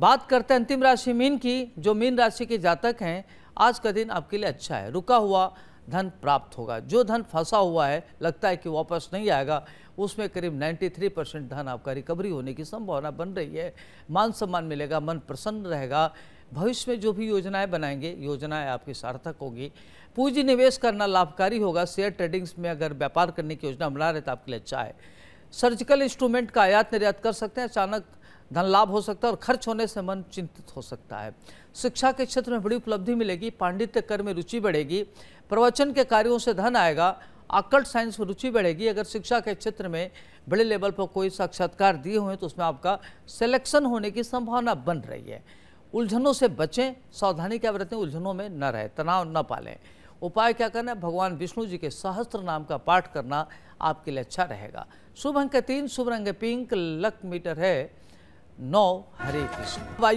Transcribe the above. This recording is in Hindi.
बात करते हैं अंतिम राशि मीन की जो मीन राशि के जातक हैं आज का दिन आपके लिए अच्छा है रुका हुआ धन प्राप्त होगा जो धन फंसा हुआ है लगता है कि वापस नहीं आएगा उसमें करीब 93 परसेंट धन आपका रिकवरी होने की संभावना बन रही है मान सम्मान मिलेगा मन प्रसन्न रहेगा भविष्य में जो भी योजनाएं बनाएंगे योजनाएं आपकी सार्थक होगी पूंजी निवेश करना लाभकारी होगा शेयर ट्रेडिंग्स में अगर व्यापार करने की योजना बना रहे तो आपके लिए अच्छा है सर्जिकल इंस्ट्रूमेंट का आयात निर्यात कर सकते हैं अचानक धन लाभ हो सकता है और खर्च होने से मन चिंतित हो सकता है शिक्षा के क्षेत्र में बड़ी उपलब्धि मिलेगी पांडित्य कर में रुचि बढ़ेगी प्रवचन के कार्यों से धन आएगा आकर्ट साइंस में रुचि बढ़ेगी अगर शिक्षा के क्षेत्र में बड़े लेवल पर कोई साक्षात्कार दिए हुए तो उसमें आपका सिलेक्शन होने की संभावना बन रही है उलझनों से बचें सावधानी क्या बरतें उलझनों में न रहें तनाव न पालें उपाय क्या करना है भगवान विष्णु जी के सहस्त्र नाम का पाठ करना आपके लिए अच्छा रहेगा शुभ अंक तीन शुभ रंग पिंक लक मीटर है नौ हरे कृष्ण